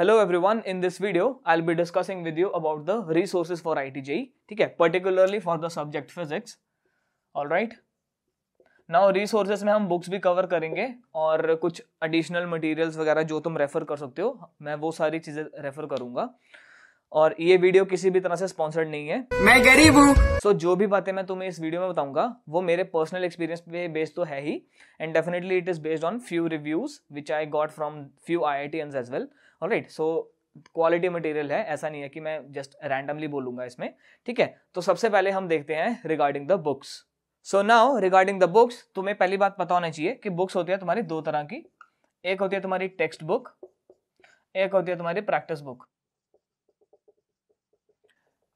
Hello everyone in this video I will be discussing with you about the resources for IIT JEE ठीक है particularly for the subject physics all right now resources में हम books भी cover करेंगे और कुछ additional materials वगैरह जो तुम रेफर कर सकते हो मैं वो सारी चीजें रेफर करूंगा और ये वीडियो किसी भी तरह से स्पॉन्सर्ड नहीं है मैं गरीब हूँ सो so, जो भी बातें मैं तुम्हें इस वीडियो में बताऊंगा वो मेरे पर्सनल एक्सपीरियंस पे बेस्ड तो है ही and definitely it is based on few reviews which I got from few I I as well right so quality material है ऐसा नहीं है कि मैं जस्ट रैंडमली बोलूंगा इसमें ठीक है तो सबसे पहले हम देखते हैं regarding the books so now regarding the books तुम्हें पहली बात पता होना चाहिए कि बुक्स होती है तुम्हारी दो तरह की एक होती है तुम्हारी टेक्स्ट बुक एक होती है तुम्हारी प्रैक्टिस बुक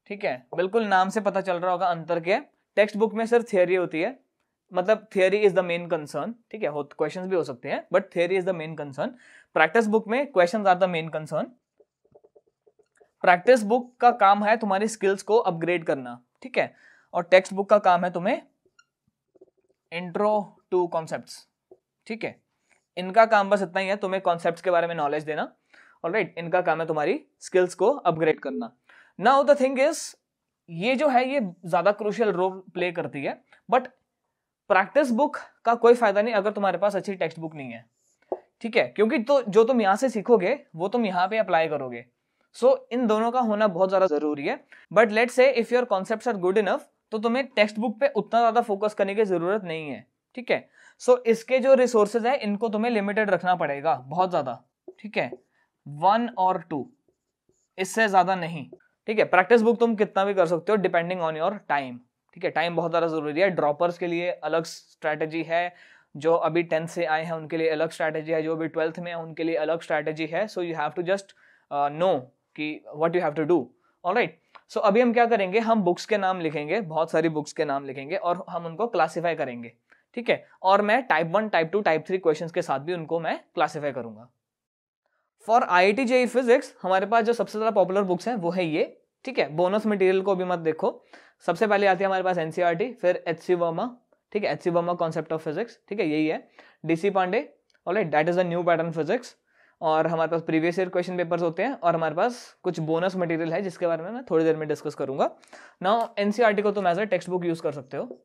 ठीक है बिल्कुल नाम से पता चल रहा होगा अंतर क्या टेक्स्ट बुक में सिर्फ थियोरी होती है मतलब theory is the main concern ठीक है क्वेश्चंस भी हो सकते हैं but theory is the main concern practice book में question are the main concern practice book का काम है तुम्हारी स्किल्स को अपग्रेड करना ठीक है और टेक्स्ट बुक का काम है तुम्हें इंट्रो टू कॉन्सेप्ट ठीक है इनका काम बस इतना ही है तुम्हें कॉन्सेप्ट के बारे में नॉलेज देना और राइट right, इनका काम है तुम्हारी स्किल्स को अपग्रेड करना नाउ द थिंग इज ये जो है ये ज्यादा क्रूशियल रोल प्ले करती है बट प्रैक्टिस बुक का कोई फायदा नहीं अगर तुम्हारे पास अच्छी टेक्स्ट बुक नहीं है ठीक है क्योंकि तो जो तुम यहाँ से सीखोगे वो तुम यहाँ पे अप्लाई करोगे सो so, इन दोनों का होना बहुत ज़्यादा ज़रूरी है but let say if your concept are good enough तो तुम्हें टेक्स्ट बुक पे उतना ज़्यादा फोकस करने की ज़रूरत नहीं है ठीक है सो so, इसके जो रिसोर्सेज है इनको तुम्हें लिमिटेड रखना पड़ेगा बहुत ज़्यादा ठीक है वन और टू इससे ज़्यादा नहीं ठीक है प्रैक्टिस बुक तुम कितना भी कर सकते हो डिपेंडिंग ऑन योर टाइम ठीक है टाइम बहुत ज़्यादा ज़रूरी है ड्रॉपर्स के लिए अलग स्ट्रैटेजी है जो अभी टेंथ से आए हैं उनके लिए अलग स्ट्रैटेजी है जो अभी ट्वेल्थ में है उनके लिए अलग स्ट्रैटेजी है so you have to just know कि what you have to do all right so अभी हम क्या करेंगे हम बुक्स के नाम लिखेंगे बहुत सारी बुक्स के नाम लिखेंगे और हम उनको क्लासीफाई करेंगे ठीक है और मैं type one type two type three question के साथ भी उनको मैं क्लासीफाई करूंगा for I I T physics हमारे पास जो सबसे ज़्यादा पॉपुलर बुक्स हैं वो है ये ठीक है बोनस मटेरियल को भी मत देखो सबसे पहले आती है हमारे पास एनसीईआरटी e फिर एच सी वर्मा ठीक है H C Verma concept of physics ठीक है यही है D C Pandey all right that is the new pattern physics और हमारे पास प्रीवियस ईयर क्वेश्चन पेपर्स होते हैं और हमारे पास कुछ बोनस मटेरियल है जिसके बारे में मैं थोड़ी देर में डिस्कस करूंगा नाउ एन e को तुम as a text book use कर सकते हो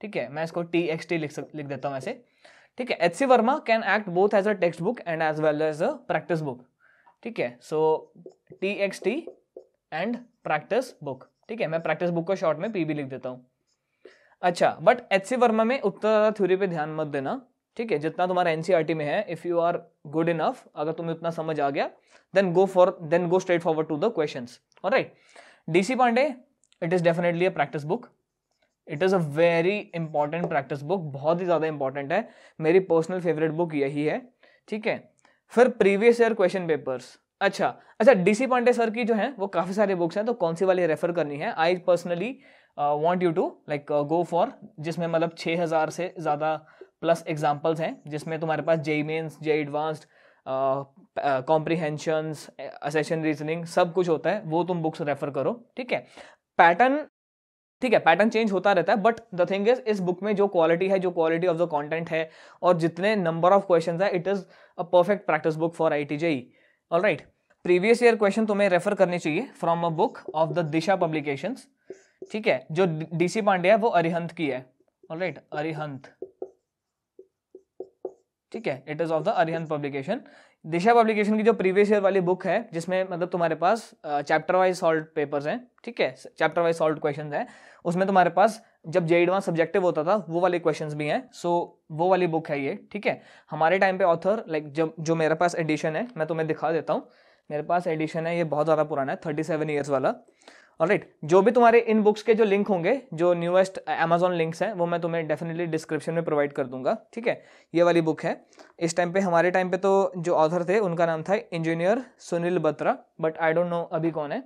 ठीक है मैं इसको टी एक्स टी लिख सक लिख देता हूँ ऐसे ठीक है H C Verma can act both as a text book and as well as a practice book ठीक है so T X T and practice book ठीक है मैं प्रैक्टिस बुक को शॉर्ट में पी भी लिख देता हूँ अच्छा बट एच सी वर्मा में उतना थ्योरी पे ध्यान मत देना ठीक है जितना तुम्हारा एनसीईआरटी e में है if you are good enough अगर तुम्हें उतना समझ आ गया then go for then go straight forward to the question और right D C Pandey it is definitely a practice book it is a very important practice book बहुत ही ज़्यादा इंपॉर्टेंट है मेरी पर्सनल फेवरेट बुक यही है ठीक है फिर प्रीवियस ईयर क्वेश्चन पेपर्स अच्छा अच्छा डीसी पांडे सर की जो है वो काफ़ी सारी बुक्स हैं तो कौन सी वाली रेफर करनी है I personally want you to like go for जिसमें मतलब छः हज़ार से ज़्यादा प्लस एग्जाम्पल्स हैं जिसमें तुम्हारे पास J mains J advanced comprehensions assertion reasoning सब कुछ होता है वो तुम बुक्स रेफर करो ठीक है पैटर्न ठीक है पैटर्न चेंज होता रहता है बट द थिंग इज इस बुक में जो क्वालिटी है जो क्वालिटी ऑफ द कॉन्टेंट है और जितने नंबर ऑफ क्वेश्चन है it is a perfect practice book for I T JEE all right previous year question तुम्हें रेफर करने चाहिए from a book of the Disha publications ठीक है जो डीसी पांडे है वो अरिहंत की है ऑलराइट right, अरिहंत ठीक है it is of the Arihant publication Disha publication की जो प्रीवियस ईयर वाली बुक है जिसमें मतलब तुम्हारे पास चैप्टर वाइज सॉल्व पेपर्स हैं ठीक है चैप्टर वाइज सॉल्व क्वेश्चन है उसमें तुम्हारे पास जब जे एडवांस सब्जेक्टिव होता था वो वाले क्वेश्चंस भी हैं सो so, वो वाली बुक है ये ठीक है हमारे टाइम पे ऑथर लाइक जब जो मेरे पास एडिशन है मैं तुम्हें दिखा देता हूँ मेरे पास एडिशन है ये बहुत ज़्यादा पुराना है थर्टी सेवन ईयर्स वाला राइट right, जो भी तुम्हारे इन बुक्स के जो लिंक होंगे जो न्यूएस्ट अमेजोन लिंक्स हैं वो मैं तुम्हें डेफिनेटली डिस्क्रिप्शन में प्रोवाइड कर दूंगा ठीक है ये वाली बुक है इस टाइम पे हमारे टाइम पे तो जो ऑथर थे उनका नाम था engineer Sunil Batra but I don't know अभी कौन है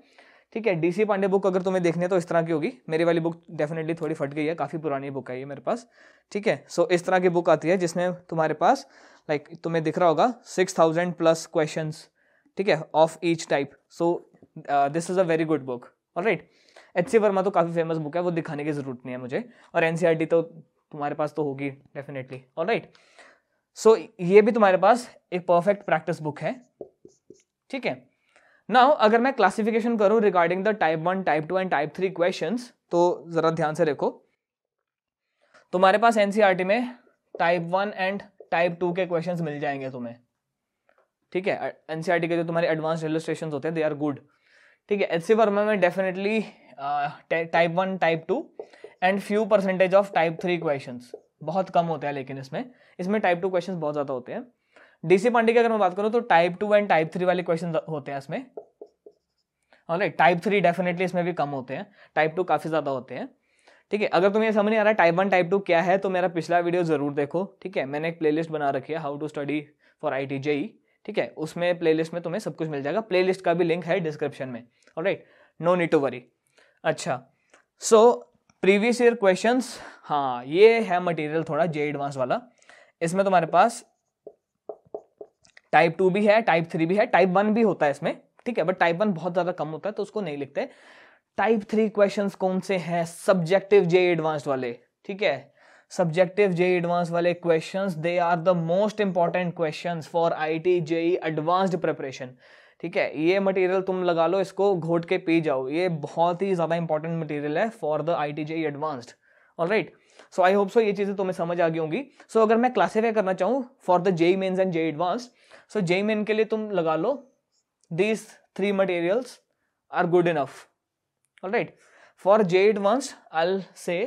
ठीक है डीसी पांडे बुक अगर तुम्हें देखनी है तो इस तरह की होगी मेरी वाली बुक डेफिनेटली थोड़ी फट गई है काफ़ी पुरानी बुक है ये मेरे पास ठीक है सो so, इस तरह की बुक आती है जिसमें तुम्हारे पास लाइक like, तुम्हें दिख रहा होगा सिक्स थाउजेंड प्लस क्वेश्चन ठीक है of each type so this is a very good book और राइट एच सी वर्मा तो काफ़ी फेमस बुक है वो दिखाने की ज़रूरत नहीं है मुझे और एन e तो तुम्हारे पास तो होगी डेफिनेटली और राइट सो ये भी तुम्हारे पास एक परफेक्ट प्रैक्टिस बुक है ठीक है नाउ अगर मैं क्लासिफिकेशन करूँ regarding the type one type two and type three question तो ज़रा ध्यान से देखो तुम्हारे पास एन e में type one and type two के क्वेश्चन मिल जाएंगे तुम्हें ठीक है एनसीआरटी e के जो तुम्हारे एडवांस इलस्ट्रेशन होते हैं दे आर गुड ठीक है एच सी वर्मा में definitely type one type two and few percentage of type three question बहुत कम होते हैं लेकिन इसमें इसमें टाइप टू क्वेश्चन बहुत ज़्यादा होते हैं डीसी पांडे की अगर मैं बात करूँ तो type two and type three वाले क्वेश्चन होते हैं इसमें और नहीं टाइप थ्री डेफिनेटली इसमें भी कम होते हैं टाइप टू काफ़ी ज़्यादा होते हैं ठीक है अगर तुम्हें समझ नहीं आ रहा है टाइप वन टाइप टू क्या है तो मेरा पिछला वीडियो ज़रूर देखो ठीक है मैंने एक प्लेलिस्ट बना रखी है how to study for I T JEE ठीक है उसमें प्लेलिस्ट में तुम्हें सब कुछ मिल जाएगा प्लेलिस्ट का भी लिंक है डिस्क्रिप्शन में right no need to worry अच्छा सो प्रीवियस ईयर क्वेश्चन हाँ ये है मटेरियल थोड़ा जे एडवांस वाला इसमें तुम्हारे पास टाइप टू भी है टाइप थ्री भी है टाइप वन भी होता है इसमें ठीक है बट टाइप वन बहुत ज़्यादा कम होता है तो उसको नहीं लिखते टाइप थ्री क्वेश्चन कौन से हैं सब्जेक्टिव जे एडवांस वाले ठीक है सब्जेक्टिव जे एडवांस वाले question they are the most important question for T JEE advanced preparation ठीक है ये मटेरियल तुम लगा लो इसको घोट के पी जाओ ये बहुत ही ज़्यादा इंपॉर्टेंट मटेरियल है for the I T JEE advanced all right so I hope so ये चीज़ें तुम्हें समझ आ गई होंगी सो so, अगर मैं क्लासीफाई करना चाहूँ for the JEE mains and JEE advance so JEE main के लिए तुम लगा लो these three materials are good enough all right for JEE advance I say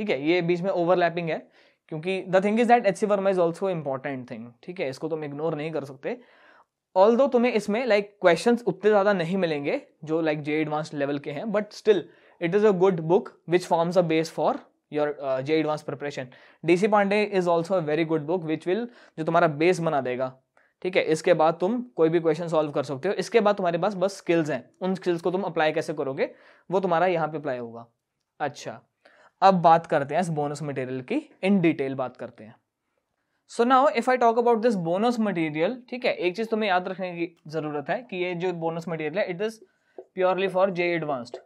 ठीक है ये बीच में ओवरलैपिंग है क्योंकि the thing is that H C Verma is also important thing ठीक है इसको तुम इग्नोर नहीं कर सकते ऑल दो तुम्हें इसमें लाइक like, क्वेश्चन उतने ज़्यादा नहीं मिलेंगे जो लाइक जे एडवांस लेवल के हैं but still it is a good book which forms a base for your JEE advance preparation D C Pandey is also a very good book which will जो तुम्हारा base बना देगा ठीक है इसके बाद तुम कोई भी क्वेश्चन सॉल्व कर सकते हो इसके बाद तुम्हारे पास बस स्किल्स हैं उन स्किल्स को तुम अप्लाई कैसे करोगे वो तुम्हारा यहाँ पे अप्लाई होगा अच्छा अब बात करते हैं इस बोनस मटेरियल की इन डिटेल बात करते हैं so now if I talk about this bonus material ठीक है एक चीज तुम्हें याद रखने की जरूरत है कि ये जो बोनस मटेरियल है it is purely for JEE advanced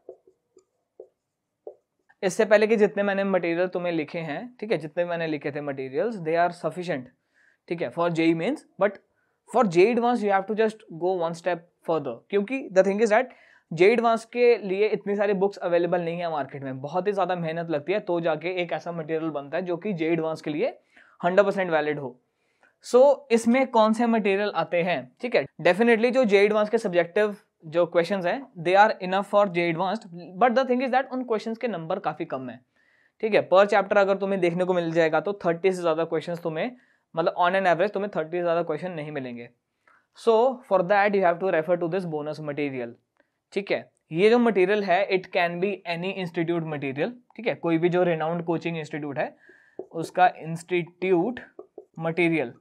इससे पहले कि जितने मैंने मटेरियल तुम्हें लिखे हैं ठीक है जितने मैंने लिखे थे मटेरियल्स दे आर सफिशेंट ठीक है for JEE means but for JEE advance you have to just go one step further क्योंकि the thing is that JEE advance के लिए इतनी सारी बुक्स अवेलेबल नहीं है मार्केट में बहुत ही ज़्यादा मेहनत लगती है तो जाके एक ऐसा मटेरियल बनता है जो कि जे एडवांस के लिए हंड्रेड परसेंट वैलिड हो सो so, इसमें कौन से मटेरियल आते हैं ठीक है डेफिनेटली जो जे एडवांस के सब्जेक्टिव जो क्वेश्चन हैं they are enough for JEE advanced but the thing is that उन क्वेश्चन के नंबर काफ़ी कम है ठीक है पर चैप्टर अगर तुम्हें देखने को मिल जाएगा तो थर्टी से ज़्यादा क्वेश्चन तुम्हें मतलब ऑन एन एवरेज तुम्हें थर्टी से ज़्यादा क्वेश्चन नहीं मिलेंगे so for that you have to refer to this bonus material ठीक है ये जो मटेरियल है it can be any institute material ठीक है कोई भी जो रेनाउंड कोचिंग इंस्टीट्यूट है उसका इंस्टीट्यूट मटेरियल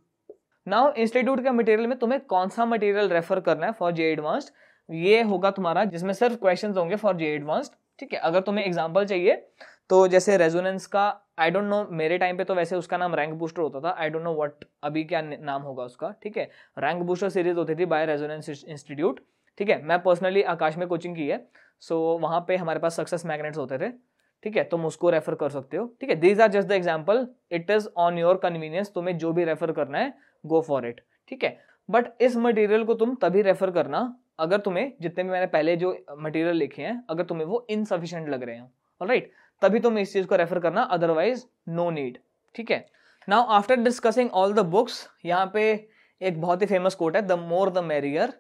नाउ इंस्टीट्यूट के मटेरियल में तुम्हें कौन सा मटेरियल रेफर करना है फॉर जे एडवांस्ड ये होगा तुम्हारा जिसमें सिर्फ क्वेश्चन होंगे फॉर जे एडवांस्ड ठीक है अगर तुम्हें एग्जाम्पल चाहिए तो जैसे रेजोनेंस का आई डोंट नो मेरे टाइम पे तो वैसे उसका नाम रैंक बूस्टर होता था आई डोंट नो व्हाट अभी क्या नाम होगा उसका ठीक है रैंक बूस्टर सीरीज होती थी बाय रेजोनेंस इंस्टीट्यूट ठीक है मैं पर्सनली आकाश में कोचिंग की है सो so, वहाँ पे हमारे पास सक्सेस मैग्नेट्स होते थे ठीक है तुम उसको रेफर कर सकते हो ठीक है these are just the example it is on your convenience तुम्हें जो भी रेफर करना है गो फॉर इट ठीक है बट इस मटेरियल को तुम तभी रेफर करना अगर तुम्हें जितने भी मैंने पहले जो मटेरियल लिखे हैं अगर तुम्हें वो इनसफिशियंट लग रहे हैं राइट right? तभी तुम इस चीज़ को रेफर करना अदरवाइज नो नीड ठीक है now after discussing all the books यहाँ पे एक बहुत ही फेमस कोट है द मोर द मेरियर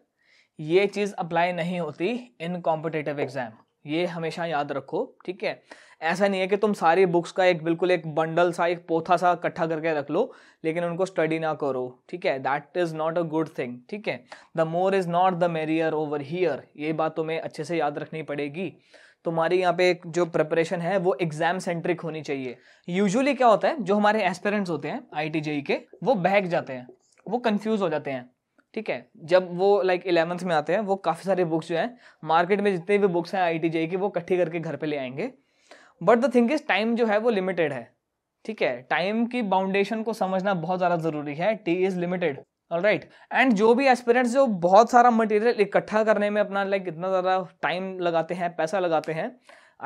ये चीज़ अप्लाई नहीं होती इन कॉम्पिटेटिव एग्ज़ाम ये हमेशा याद रखो ठीक है ऐसा नहीं है कि तुम सारी बुक्स का एक बिल्कुल एक बंडल सा एक पोथा सा इकट्ठा करके रख लो लेकिन उनको स्टडी ना करो ठीक है that is not a good thing ठीक है the more is not the merrier over here ये बात तुम्हें अच्छे से याद रखनी पड़ेगी तुम्हारी यहाँ पे जो प्रिपरेशन है वो एग्जाम सेंट्रिक होनी चाहिए यूजुअली क्या होता है जो हमारे एस्पेरेंट्स होते हैं आई e के वो बहक जाते हैं वो कन्फ्यूज़ हो जाते हैं ठीक है जब वो लाइक इलेवंथ में आते हैं वो काफ़ी सारे बुक्स जो हैं मार्केट में जितने भी बुक्स हैं आई की वो इकट्ठी करके घर पर ले आएंगे but the thing is time जो है वो लिमिटेड है ठीक है टाइम की बाउंडेशन को समझना बहुत ज़्यादा ज़रूरी है T is limited right and जो भी एस्पिरेंट्स जो बहुत सारा मटेरियल इकट्ठा करने में अपना लाइक इतना ज़्यादा टाइम लगाते हैं पैसा लगाते हैं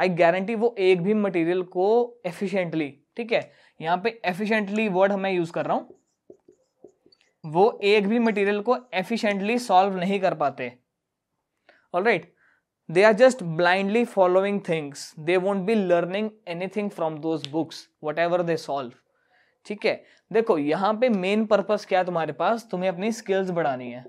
आई गारंटी वो एक भी मटेरियल को एफिशिएंटली ठीक है यहाँ पे एफिशिएंटली वर्ड मैं यूज़ कर रहा हूँ वो एक भी मटेरियल को एफिशिएंटली सॉल्व नहीं कर पाते all right they are just blindly following things they won't be learning anything from those books whatever they solve ठीक है देखो यहाँ पे मेन पर्पस क्या है तुम्हारे पास तुम्हें अपनी स्किल्स बढ़ानी है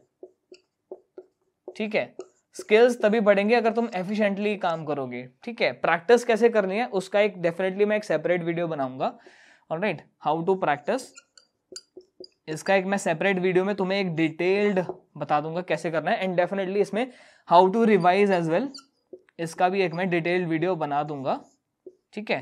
ठीक है स्किल्स तभी बढ़ेंगे अगर तुम एफिशिएंटली काम करोगे ठीक है प्रैक्टिस कैसे करनी है उसका एक डेफिनेटली मैं एक सेपरेट वीडियो बनाऊंगा ऑलराइट हाउ टू प्रैक्टिस इसका एक मैं सेपरेट वीडियो में तुम्हें एक डिटेल्ड बता दूंगा कैसे करना है एंड डेफिनेटली इसमें how to revise as well इसका भी एक मैं डिटेल्ड वीडियो बना दूंगा ठीक है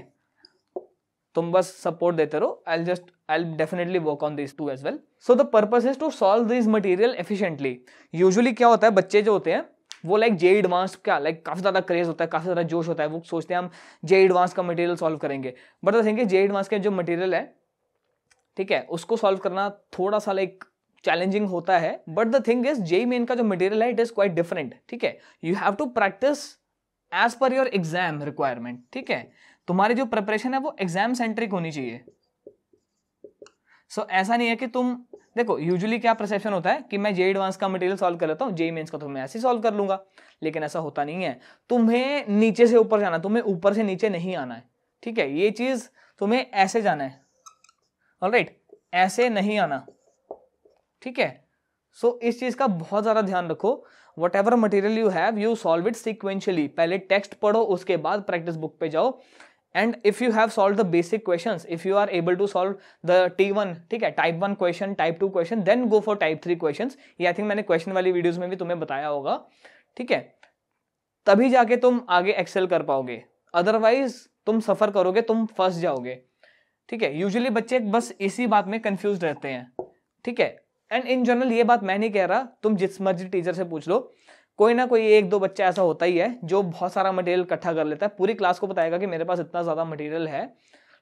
तुम बस सपोर्ट देते रहो I just I definitely work on this two as well so the purpose is to solve this material efficiently usually क्या होता है बच्चे जो होते हैं वो लाइक जे एडवांस क्या लाइक काफ़ी ज़्यादा क्रेज होता है काफ़ी ज़्यादा जोश होता है वो सोचते हैं हम जे एडवांस का मटेरियल सॉल्व करेंगे बट द जे एडवांस के जो मटेरियल है ठीक है उसको सॉल्व करना थोड़ा सा लाइक चैलेंजिंग होता है but the thing is JEE main का जो मटेरियल है इट इज क्वाइट डिफरेंट ठीक है you have to practice as per your exam requirement ठीक है तुम्हारी जो प्रिपरेशन है वो एग्जाम सेंट्रिक होनी चाहिए सो so, ऐसा नहीं है कि तुम देखो यूजुअली क्या प्रसेप्शन होता है कि मैं जे एडवांस e e का मटेरियल सॉल्व कर लेता हूँ जे मेन्स e का तो मैं ऐसे ही सॉल्व कर लूंगा लेकिन ऐसा होता नहीं है तुम्हें नीचे से ऊपर जाना तुम्हें ऊपर से नीचे नहीं आना है ठीक है ये चीज़ तुम्हें ऐसे जाना है ऑल राइट ऐसे नहीं आना ठीक है सो so, इस चीज का बहुत ज्यादा ध्यान रखो whatever material you have you solve it sequentially पहले टेक्स्ट पढ़ो उसके बाद प्रैक्टिस बुक पे जाओ and if you have solve the basic question if you are able to solve the T one ठीक है type one question type two question then go for type three question ये I think मैंने question वाली videos में भी तुम्हें बताया होगा ठीक है तभी जाके तुम आगे एक्सेल कर पाओगे अदरवाइज तुम सफर करोगे तुम फंस जाओगे ठीक है यूजुअली बच्चे बस इसी बात में कंफ्यूज रहते हैं ठीक है एंड इन जनरल ये बात मैं नहीं कह रहा तुम जिस मर्जी टीचर से पूछ लो कोई ना कोई एक दो बच्चा ऐसा होता ही है जो बहुत सारा मटेरियल इकट्ठा कर लेता है पूरी क्लास को बताएगा कि मेरे पास इतना ज़्यादा मटेरियल है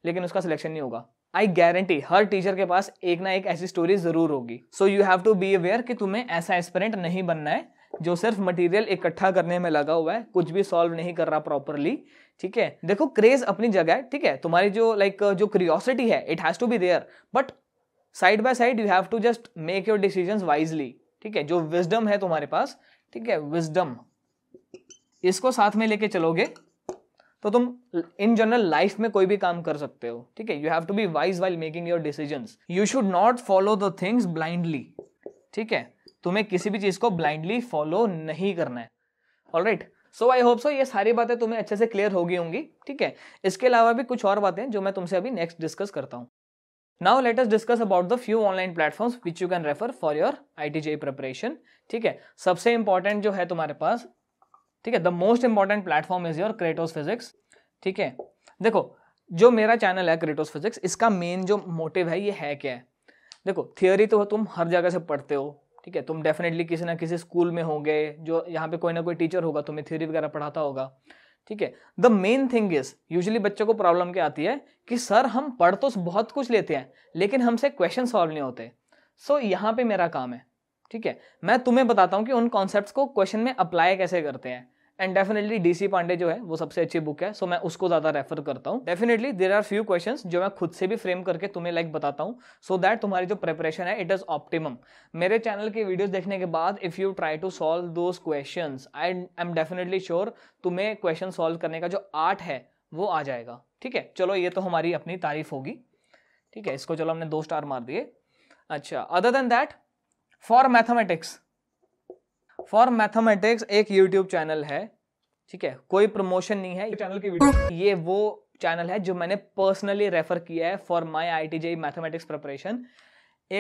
लेकिन उसका सिलेक्शन नहीं होगा आई गारंटी हर टीचर के पास एक ना एक ऐसी स्टोरी ज़रूर होगी so you have to be aware कि तुम्हें ऐसा एक्सपेरेंट नहीं बनना है जो सिर्फ मटेरियल इकट्ठा करने में लगा हुआ है कुछ भी सॉल्व नहीं कर रहा प्रॉपरली ठीक है देखो क्रेज अपनी जगह है ठीक है तुम्हारी जो लाइक like, जो क्रियोसिटी है it has to be there but side by side you have to just make your decision wisely ठीक है जो विजडम है तुम्हारे पास ठीक है विजडम इसको साथ में लेके चलोगे तो तुम इन जनरल लाइफ में कोई भी काम कर सकते हो ठीक है you have to be wise while making your decision you should not follow the things blindly ठीक है तुम्हें किसी भी चीज को ब्लाइंडली फॉलो नहीं करना है all right right? So I hope so ये सारी बातें तुम्हें अच्छे से क्लियर होगी होंगी ठीक है इसके अलावा भी कुछ और बातें जो मैं तुमसे अभी नेक्स्ट डिस्कस करता हूँ now let discuss about the few online platforms which you can refer for your I T JEE preparation ठीक है सबसे इंपॉर्टेंट जो है तुम्हारे पास ठीक है the most important platform is your Kratos physics ठीक है देखो जो मेरा चैनल है क्रेटोस फिजिक्स इसका मेन जो मोटिव है ये है क्या है देखो थियोरी तो तुम हर जगह से पढ़ते हो ठीक है तुम डेफिनेटली किसी ना किसी स्कूल में होंगे जो यहाँ पे कोई ना कोई टीचर होगा तुम्हें थ्योरी वगैरह पढ़ाता होगा ठीक है the main thing is usually बच्चों को प्रॉब्लम क्या आती है कि सर हम पढ़ तो बहुत कुछ लेते हैं लेकिन हमसे क्वेश्चन सॉल्व नहीं होते सो so, यहाँ पे मेरा काम है ठीक है मैं तुम्हें बताता हूँ कि उन कॉन्सेप्ट को क्वेश्चन में अप्लाई कैसे करते हैं एंड डेफिनेटली डीसी पांडे जो है वो सबसे अच्छी बुक है सो so मैं उसको ज्यादा रेफर करता हूँ definitely there are few question जो मैं खुद से भी फ्रेम करके तुम्हें लाइक बताता हूँ सो दैट तुम्हारी जो प्रिपरेशन है इट इज ऑप्टिमम मेरे चैनल के वीडियोज देखने के बाद if you try to solve those question I am definitely sure तुम्हें क्वेश्चन सॉल्व करने का जो आर्ट है वो आ जाएगा ठीक है चलो ये तो हमारी अपनी तारीफ होगी ठीक है इसको चलो हमने दो स्टार मार दिए अच्छा other than that for mathematics for mathematics एक यूट्यूब चैनल है ठीक है कोई प्रमोशन नहीं है चैनल की वीडियो ये वो चैनल है जो मैंने पर्सनली रेफर किया है for my I T JEE mathematics preparation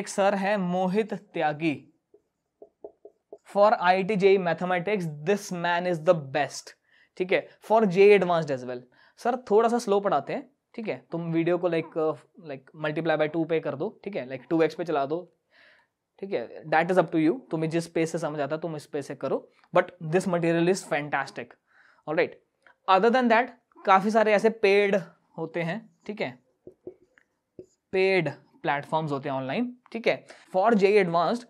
एक सर है Mohit Tyagi for I T JEE mathematics this man is the best ठीक है for JEE advanced as well sir थोड़ा सा स्लो पढ़ाते हैं ठीक है तुम वीडियो को like like multiply by two पे कर दो ठीक है लाइक टू एक्स पे चला दो ठीक है that is up to you तुम्हें जिस पे से समझ आता तुम इस पे से करो but this material is fantastic और राइट अदर देन दैट काफ़ी सारे ऐसे पेड होते हैं ठीक है पेड प्लेटफॉर्म्स होते हैं ऑनलाइन ठीक है फॉर जे एडवांस्ड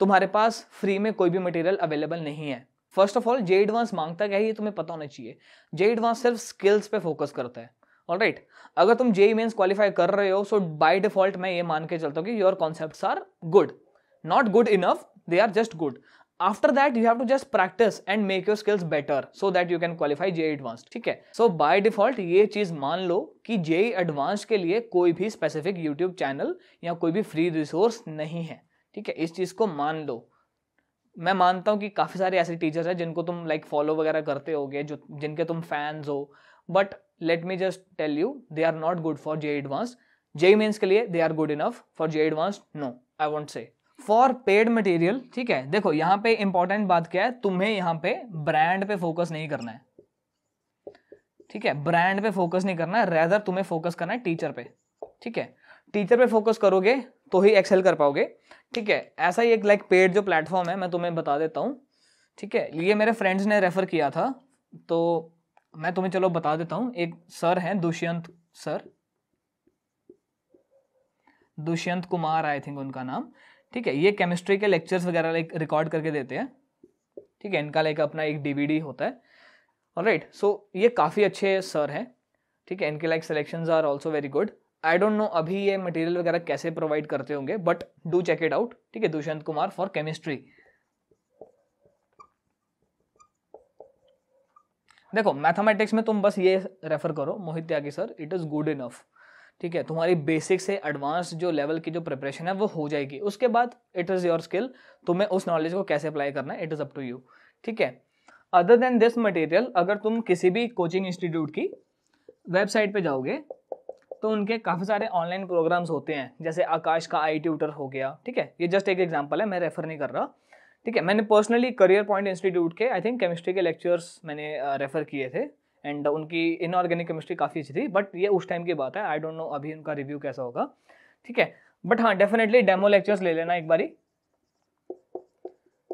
तुम्हारे पास फ्री में कोई भी मटेरियल अवेलेबल नहीं है first of all JEE advance मांगता क्या है ये तुम्हें पता होना चाहिए जे एडवांस सिर्फ स्किल्स पे फोकस करता है ऑल राइट right. अगर तुम जेई मेन्स क्वालिफाई कर रहे हो सो बाय डिफॉल्ट मैं ये मान के चलता हूँ कि your concept are good not good enough they are just good after that you have to just practice and make your skills better so that you can qualify JE advanced theek hai so by default ye cheez maan lo ki JE advanced ke liye koi bhi specific YouTube channel ya koi bhi free resource nahi hai theek hai is cheez ko maan lo मैं मानता हूँ कि काफ़ी सारे ऐसे teachers हैं जिनको तुम लाइक फॉलो वगैरह करते होगे जो जिनके तुम फैंस हो but let me just tell you they are not good for JEE advance JEE means के लिए they are good enough for JEE advance no I want say for paid material ठीक है देखो यहां पे इंपॉर्टेंट बात क्या है तुम्हें यहां पे ब्रांड पे फोकस नहीं करना है ठीक है ब्रांड पे फोकस नहीं करना है रेदर तुम्हें फोकस करना है टीचर पे ठीक है टीचर पे फोकस करोगे तो ही एक्सेल कर पाओगे ठीक है ऐसा ही एक लाइक पेड जो प्लेटफॉर्म है मैं तुम्हें बता देता हूँ ठीक है ये मेरे फ्रेंड्स ने रेफर किया था तो मैं तुम्हें चलो बता देता हूँ एक सर हैं Dushyant sir Dushyant Kumar I think उनका नाम ठीक है ये केमिस्ट्री के लेक्चर्स वगैरह लाइक रिकॉर्ड करके देते हैं ठीक है इनका लाइक अपना एक डीवीडी होता है और राइट सो ये काफ़ी अच्छे सर हैं ठीक है इनके like selection are also very good I don't know अभी ये मटेरियल वगैरह कैसे प्रोवाइड करते होंगे but do check it out ठीक है दुष्यंत कुमार फॉर केमिस्ट्री देखो मैथमेटिक्स में तुम बस ये रेफर करो Mohit Tyagi sir it is good enough ठीक है तुम्हारी बेसिक से एडवांस जो लेवल की जो प्रिपरेशन है वो हो जाएगी उसके बाद इट इज़ योर स्किल तुम्हें उस नॉलेज को कैसे अप्लाई करना है it is up to you ठीक है अदर देन दिस मटेरियल अगर तुम किसी भी कोचिंग इंस्टीट्यूट की वेबसाइट पे जाओगे तो उनके काफ़ी सारे ऑनलाइन प्रोग्राम्स होते हैं जैसे आकाश का आई ट्यूटर हो गया ठीक है ये जस्ट एक एग्जाम्पल है मैं रेफ़र नहीं कर रहा ठीक है मैंने पर्सनली करियर पॉइंट इंस्टीट्यूट के आई थिंक केमिस्ट्री के लेक्चर्स मैंने रेफ़र किए थे एंड उनकी इनऑर्गेनिक केमिस्ट्री काफ़ी अच्छी थी बट ये उस टाइम की बात है आई डोंट नो अभी उनका रिव्यू कैसा होगा ठीक है बट हाँ डेफिनेटली डेमो लेक्चर्स ले लेना एक बारी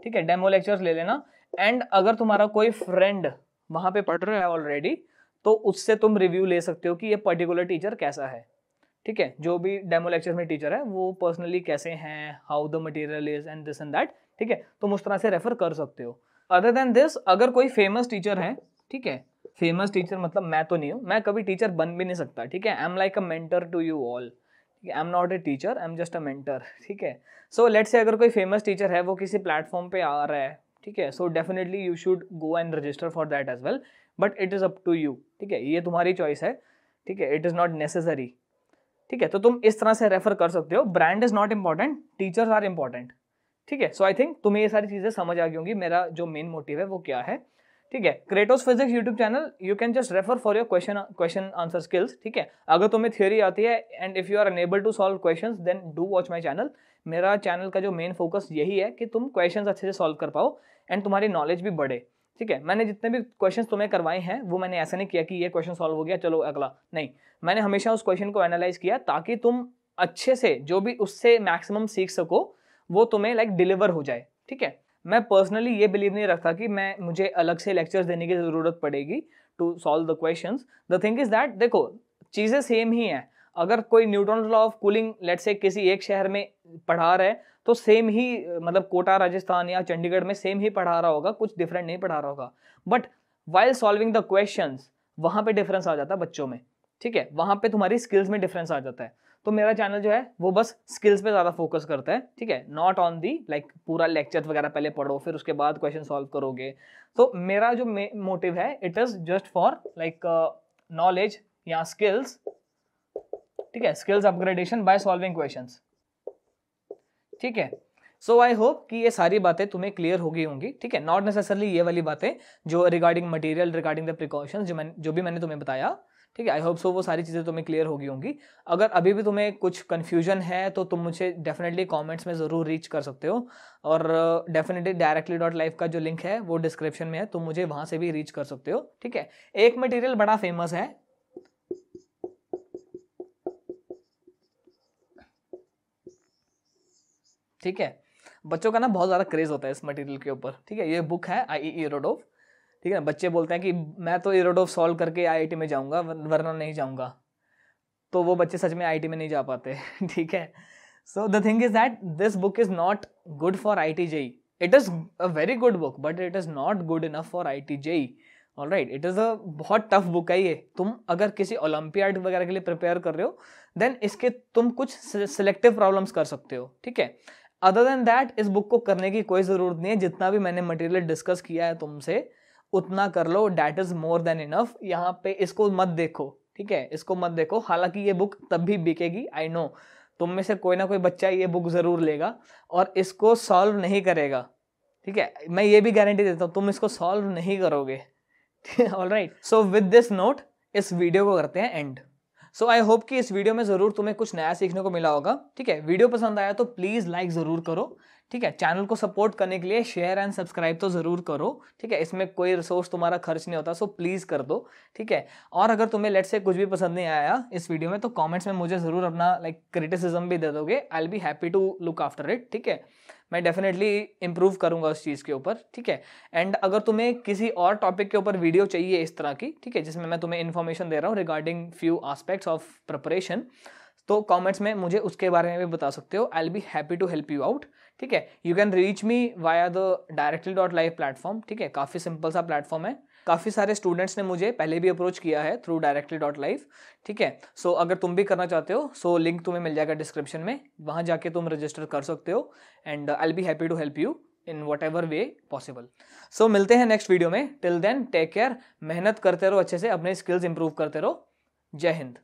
ठीक है डेमो लेक्चर्स ले लेना एंड अगर तुम्हारा कोई फ्रेंड वहाँ पे पढ़ रहा है ऑलरेडी तो उससे तुम रिव्यू ले सकते हो कि ये पर्टिकुलर टीचर कैसा है ठीक है जो भी डेमो लेक्चर में टीचर है वो पर्सनली कैसे हैं how the material is and this and that ठीक है तुम उस तरह से रेफर कर सकते हो अदर देन दिस अगर कोई फेमस टीचर है ठीक है फेमस टीचर मतलब मैं तो नहीं हूँ मैं कभी टीचर बन भी नहीं सकता ठीक है I am like a mentor to you all I am not a teacher I am just a mentor ठीक है सो लेट्स से अगर कोई फेमस टीचर है वो किसी प्लेटफॉर्म पे आ रहा है ठीक है so definitely you should go and register for that as well but it is up to you ठीक है ये तुम्हारी चॉइस है ठीक है इट इज़ नॉट नेसेसरी ठीक है तो तुम इस तरह से रेफर कर सकते हो brand is not important teachers are important ठीक है सो आई थिंक तुम्हें ये सारी चीज़ें समझ आ गई होंगी मेरा जो मेन मोटिव है वो क्या है ठीक है Kratos physics YouTube channel you can just refer for your question question answer skills ठीक है अगर तुम्हें थ्योरी आती है and if you are unable to solve question then do watch my channel मेरा चैनल का जो मेन फोकस यही है कि तुम क्वेश्चन अच्छे से सॉल्व कर पाओ एंड तुम्हारी नॉलेज भी बढ़े ठीक है मैंने जितने भी क्वेश्चन तुम्हें करवाए हैं वो मैंने ऐसा नहीं किया कि ये क्वेश्चन सॉल्व हो गया चलो अगला नहीं मैंने हमेशा उस क्वेश्चन को एनालाइज किया ताकि तुम अच्छे से जो भी उससे मैक्सिमम सीख सको वो तुम्हें लाइक डिलीवर हो जाए ठीक है मैं पर्सनली ये बिलीव नहीं रखता कि मैं मुझे अलग से लेक्चर्स देने की ज़रूरत पड़ेगी to solve the question the thing is that देखो चीज़ें सेम ही हैं अगर कोई Newton law of cooling let's say किसी एक शहर में पढ़ा रहा है तो सेम ही मतलब कोटा राजस्थान या चंडीगढ़ में सेम ही पढ़ा रहा होगा कुछ डिफरेंट नहीं पढ़ा रहा होगा but while solving the question वहाँ पर डिफरेंस आ जाता है बच्चों में ठीक है वहाँ पर तुम्हारी स्किल्स में डिफरेंस आ जाता है तो मेरा चैनल जो है वो बस स्किल्स पे ज़्यादा फोकस करता है ठीक है नॉट ऑन दी लाइक पूरा लेक्चर वगैरह पहले पढ़ो फिर उसके बाद क्वेश्चन सॉल्व करोगे तो मेरा जो मोटिव है it is just for like knowledge या स्किल्स ठीक है skills upgradation by solving question ठीक है सो आई होप कि ये सारी बातें तुम्हें क्लियर हो गई होंगी ठीक है नॉट नेसेसरली ये वाली बातें जो regarding material regarding the precautions जो मैंने जो भी मैंने तुम्हें बताया ठीक है आई होप सो वो सारी चीज़ें तुम्हें क्लियर होगी होंगी अगर अभी भी तुम्हें कुछ कन्फ्यूजन है तो तुम मुझे डेफिनेटली कॉमेंट्स में ज़रूर रीच कर सकते हो और डेफिनेटली डायरेक्टली डॉट लाइफ का जो लिंक है वो डिस्क्रिप्शन में है तुम मुझे वहाँ से भी रीच कर सकते हो ठीक है एक मटेरियल बड़ा फेमस है ठीक है बच्चों का ना बहुत ज़्यादा क्रेज़ होता है इस मटेरियल के ऊपर ठीक है ये बुक है आई ई रोडोफ ठीक है ना बच्चे बोलते हैं कि मैं तो इरोडो सॉल्व करके आईआईटी में जाऊँगा वरना नहीं जाऊँगा तो वो बच्चे सच में आईआईटी में नहीं जा पाते ठीक है so that this book is not good for I T good it is a very good book but it is not good enough for I T itj all right it is a बहुत tough book है ये तुम अगर किसी olympiad वगैरह के लिए prepare कर रहे हो देन इसके तुम कुछ सिलेक्टिव प्रॉब्लम्स कर सकते हो ठीक है अदर देन दैट इस बुक को करने की कोई ज़रूरत नहीं है जितना भी मैंने मटेरियल डिस्कस किया है तुमसे उतना कर लो that is more than enough यहाँ पे इसको मत देखो ठीक है इसको मत देखो हालांकि ये बुक तब भी बिकेगी आई नो तुम में से कोई ना कोई बच्चा ये बुक ज़रूर लेगा और इसको सॉल्व नहीं करेगा ठीक है मैं ये भी गारंटी देता हूँ तुम इसको सॉल्व नहीं करोगे all right so with this note इस वीडियो को करते हैं एंड सो आई होप कि इस वीडियो में ज़रूर तुम्हें कुछ नया सीखने को मिला होगा ठीक है वीडियो पसंद आया तो प्लीज़ लाइक ज़रूर करो ठीक है चैनल को सपोर्ट करने के लिए शेयर एंड सब्सक्राइब तो ज़रूर करो ठीक है इसमें कोई रिसोर्स तुम्हारा खर्च नहीं होता सो प्लीज़ कर दो ठीक है और अगर तुम्हें लेट से कुछ भी पसंद नहीं आया इस वीडियो में तो कॉमेंट्स में मुझे ज़रूर अपना लाइक क्रिटिसिज्म भी दे दोगे I'll be happy to look after it ठीक है मैं डेफिनेटली इम्प्रूव करूंगा उस चीज़ के ऊपर ठीक है एंड अगर तुम्हें किसी और टॉपिक के ऊपर वीडियो चाहिए इस तरह की ठीक है जिसमें मैं तुम्हें इन्फॉर्मेशन दे रहा हूँ regarding few aspects of preparation तो कमेंट्स में मुझे उसके बारे में भी बता सकते हो I'll be happy to help you out ठीक है you can reach me via the directly dot live platform ठीक है काफ़ी सिंपल सा प्लेटफॉर्म है काफ़ी सारे स्टूडेंट्स ने मुझे पहले भी अप्रोच किया है थ्रू डायरेक्टली डॉट लाइव ठीक है सो so, अगर तुम भी करना चाहते हो सो so लिंक तुम्हें मिल जाएगा डिस्क्रिप्शन में वहाँ जाके तुम रजिस्टर कर सकते हो and I be happy to help you in whatever way possible so मिलते हैं नेक्स्ट वीडियो में टिल देन टेक केयर मेहनत करते रहो अच्छे से अपने स्किल्स इंप्रूव करते रहो जय हिंद